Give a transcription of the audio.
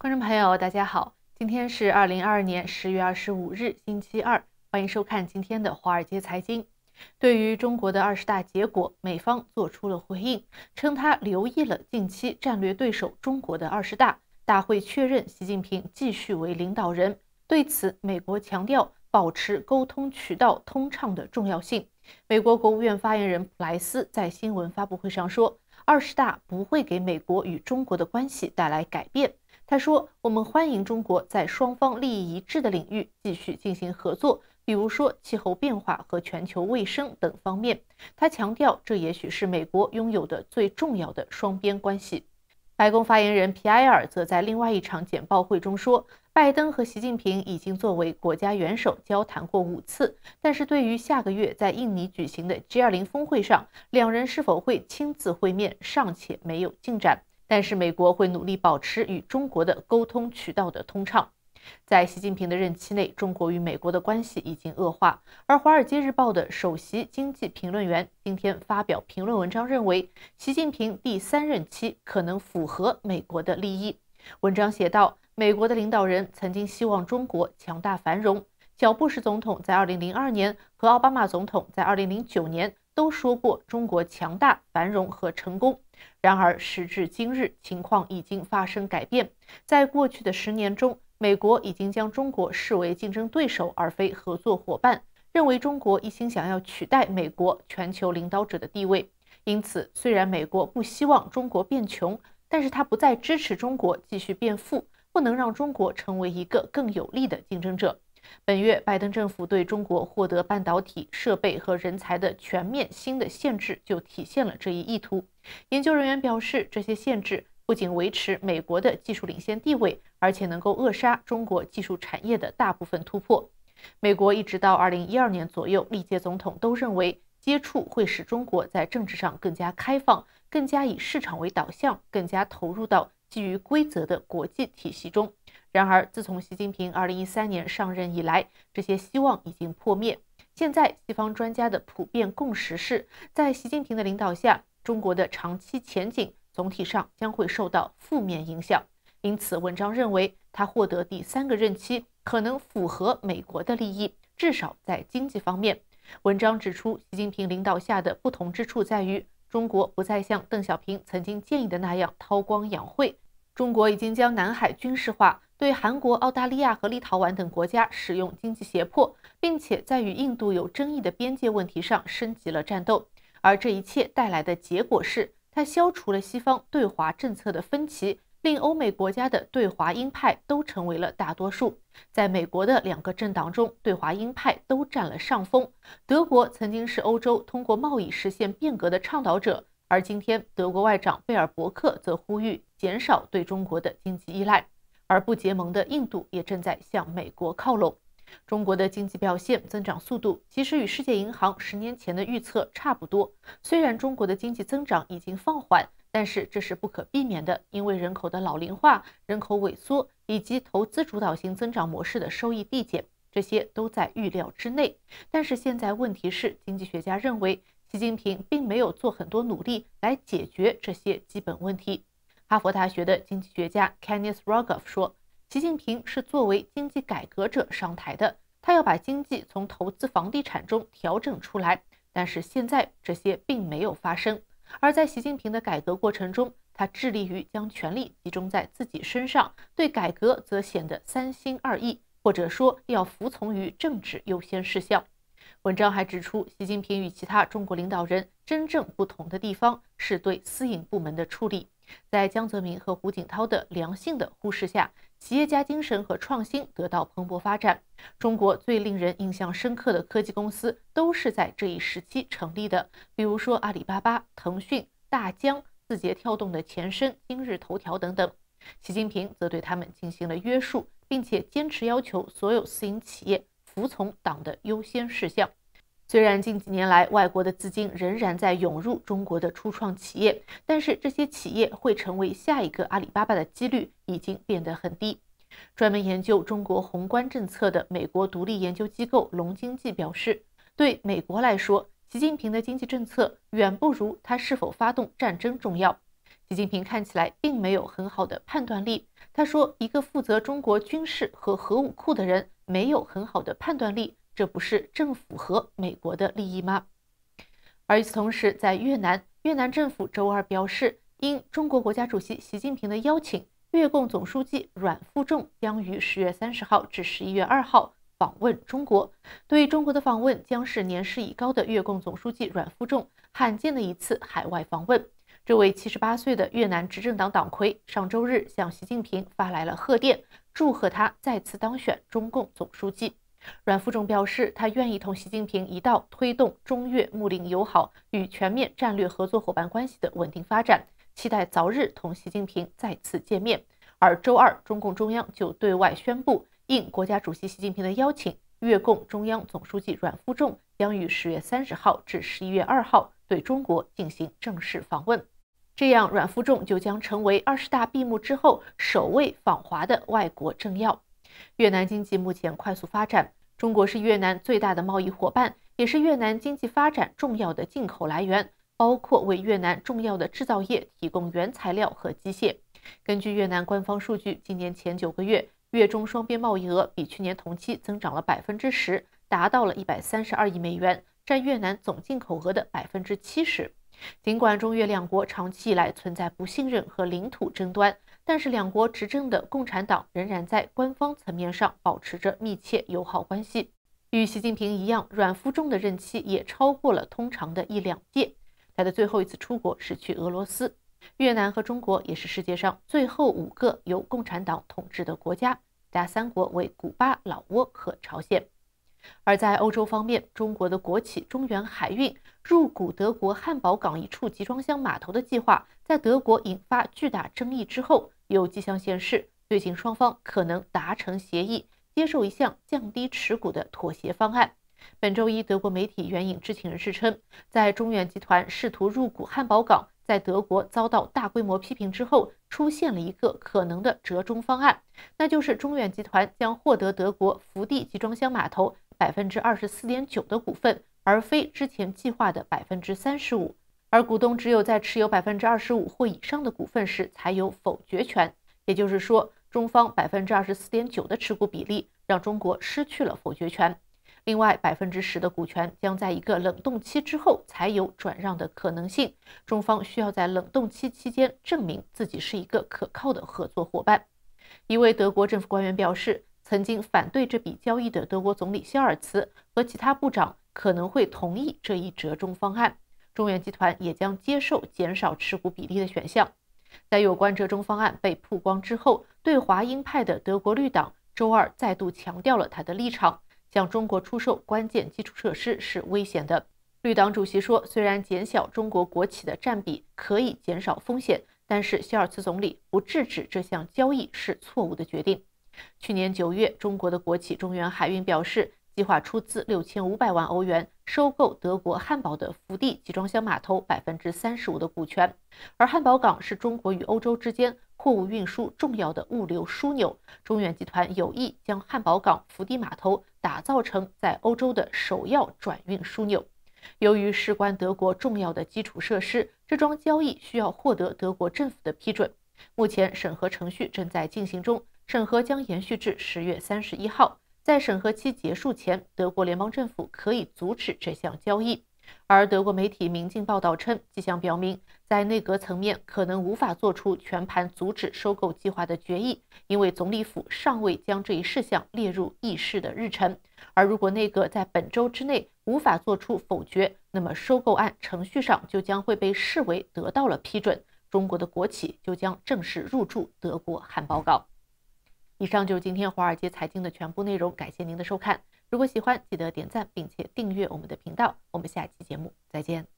观众朋友，大家好，今天是二零二二年十月二十五日，星期二，欢迎收看今天的《华尔街财经》。对于中国的二十大结果，美方做出了回应，称他留意了近期战略对手中国的二十大大会，确认习近平继续为领导人。对此，美国强调保持沟通渠道通畅的重要性。美国国务院发言人普莱斯在新闻发布会上说：“二十大不会给美国与中国的关系带来改变。”他说：“我们欢迎中国在双方利益一致的领域继续进行合作，比如说气候变化和全球卫生等方面。”他强调，这也许是美国拥有的最重要的双边关系。白宫发言人皮埃尔则在另外一场简报会中说，拜登和习近平已经作为国家元首交谈过五次，但是对于下个月在印尼举行的 G20 峰会上，两人是否会亲自会面尚且没有进展。但是美国会努力保持与中国的沟通渠道的通畅。在习近平的任期内，中国与美国的关系已经恶化。而《华尔街日报》的首席经济评论员今天发表评论文章，认为习近平第三任期可能符合美国的利益。文章写道，美国的领导人曾经希望中国强大繁荣。小布什总统在2002年和奥巴马总统在2009年。都说过中国强大、繁荣和成功。然而，时至今日，情况已经发生改变。在过去的十年中，美国已经将中国视为竞争对手而非合作伙伴，认为中国一心想要取代美国全球领导者的地位。因此，虽然美国不希望中国变穷，但是他不再支持中国继续变富，不能让中国成为一个更有利的竞争者。本月，拜登政府对中国获得半导体设备和人才的全面新的限制，就体现了这一意图。研究人员表示，这些限制不仅维持美国的技术领先地位，而且能够扼杀中国技术产业的大部分突破。美国一直到2012年左右，历届总统都认为接触会使中国在政治上更加开放，更加以市场为导向，更加投入到基于规则的国际体系中。然而，自从习近平二零一三年上任以来，这些希望已经破灭。现在，西方专家的普遍共识是在习近平的领导下，中国的长期前景总体上将会受到负面影响。因此，文章认为他获得第三个任期可能符合美国的利益，至少在经济方面。文章指出，习近平领导下的不同之处在于，中国不再像邓小平曾经建议的那样韬光养晦，中国已经将南海军事化。对韩国、澳大利亚和立陶宛等国家使用经济胁迫，并且在与印度有争议的边界问题上升级了战斗。而这一切带来的结果是，它消除了西方对华政策的分歧，令欧美国家的对华鹰派都成为了大多数。在美国的两个政党中，对华鹰派都占了上风。德国曾经是欧洲通过贸易实现变革的倡导者，而今天德国外长贝尔伯克则呼吁减少对中国的经济依赖。而不结盟的印度也正在向美国靠拢。中国的经济表现增长速度其实与世界银行十年前的预测差不多。虽然中国的经济增长已经放缓，但是这是不可避免的，因为人口的老龄化、人口萎缩以及投资主导型增长模式的收益递减，这些都在预料之内。但是现在问题是，经济学家认为习近平并没有做很多努力来解决这些基本问题。哈佛大学的经济学家 Kenneth Rogoff 说，习近平是作为经济改革者上台的，他要把经济从投资房地产中调整出来。但是现在这些并没有发生。而在习近平的改革过程中，他致力于将权力集中在自己身上，对改革则显得三心二意，或者说要服从于政治优先事项。文章还指出，习近平与其他中国领导人真正不同的地方是对私营部门的处理。在江泽民和胡锦涛的良性的忽视下，企业家精神和创新得到蓬勃发展。中国最令人印象深刻的科技公司都是在这一时期成立的，比如说阿里巴巴、腾讯、大疆、字节跳动的前身今日头条等等。习近平则对他们进行了约束，并且坚持要求所有私营企业服从党的优先事项。虽然近几年来外国的资金仍然在涌入中国的初创企业，但是这些企业会成为下一个阿里巴巴的几率已经变得很低。专门研究中国宏观政策的美国独立研究机构龙经济表示，对美国来说，习近平的经济政策远不如他是否发动战争重要。习近平看起来并没有很好的判断力。他说：“一个负责中国军事和核武库的人没有很好的判断力。”这不是正符合美国的利益吗？而与此同时，在越南，越南政府周二表示，应中国国家主席习近平的邀请，越共总书记阮富仲将于十月三十号至十一月二号访问中国。对中国的访问将是年事已高的越共总书记阮富仲罕见的一次海外访问。这位七十八岁的越南执政党党魁上周日向习近平发来了贺电，祝贺他再次当选中共总书记。阮富仲表示，他愿意同习近平一道推动中越睦邻友好与全面战略合作伙伴关系的稳定发展，期待早日同习近平再次见面。而周二，中共中央就对外宣布，应国家主席习近平的邀请，越共中央总书记阮富仲将于十月三十号至十一月二号对中国进行正式访问。这样，阮富仲就将成为二十大闭幕之后首位访华的外国政要。越南经济目前快速发展，中国是越南最大的贸易伙伴，也是越南经济发展重要的进口来源，包括为越南重要的制造业提供原材料和机械。根据越南官方数据，今年前九个月，越中双边贸易额比去年同期增长了百分之十，达到了一百三十二亿美元，占越南总进口额的百分之七十。尽管中越两国长期以来存在不信任和领土争端。但是，两国执政的共产党仍然在官方层面上保持着密切友好关系。与习近平一样，阮富仲的任期也超过了通常的一两届。他的最后一次出国是去俄罗斯。越南和中国也是世界上最后五个由共产党统治的国家，加三国为古巴、老挝和朝鲜。而在欧洲方面，中国的国企中远海运入股德国汉堡港一处集装箱码头的计划，在德国引发巨大争议之后。有迹象显示，最近双方可能达成协议，接受一项降低持股的妥协方案。本周一，德国媒体援引知情人士称，在中远集团试图入股汉堡港在德国遭到大规模批评之后，出现了一个可能的折中方案，那就是中远集团将获得德国福地集装箱码头百分之二十四点九的股份，而非之前计划的百分之三十五。而股东只有在持有百分之二十五或以上的股份时才有否决权，也就是说，中方百分之二十四点九的持股比例让中国失去了否决权。另外，百分之十的股权将在一个冷冻期之后才有转让的可能性，中方需要在冷冻期期间证明自己是一个可靠的合作伙伴。一位德国政府官员表示，曾经反对这笔交易的德国总理肖尔茨和其他部长可能会同意这一折中方案。中原集团也将接受减少持股比例的选项。在有关折中方案被曝光之后，对华鹰派的德国绿党周二再度强调了他的立场：向中国出售关键基础设施是危险的。绿党主席说：“虽然减小中国国企的占比可以减少风险，但是希尔斯总理不制止这项交易是错误的决定。”去年九月，中国的国企中远海运表示。计划出资六千五百万欧元收购德国汉堡的福地集装箱码头百分之三十五的股权，而汉堡港是中国与欧洲之间货物运输重要的物流枢纽。中远集团有意将汉堡港福地码头打造成在欧洲的首要转运枢纽。由于事关德国重要的基础设施，这桩交易需要获得德国政府的批准。目前审核程序正在进行中，审核将延续至十月三十一号。在审核期结束前，德国联邦政府可以阻止这项交易。而德国媒体《明镜》报道称，迹象表明，在内阁层面可能无法做出全盘阻止收购计划的决议，因为总理府尚未将这一事项列入议事的日程。而如果内阁在本周之内无法做出否决，那么收购案程序上就将会被视为得到了批准，中国的国企就将正式入驻德国。汉报告。以上就是今天华尔街财经的全部内容，感谢您的收看。如果喜欢，记得点赞并且订阅我们的频道。我们下期节目再见。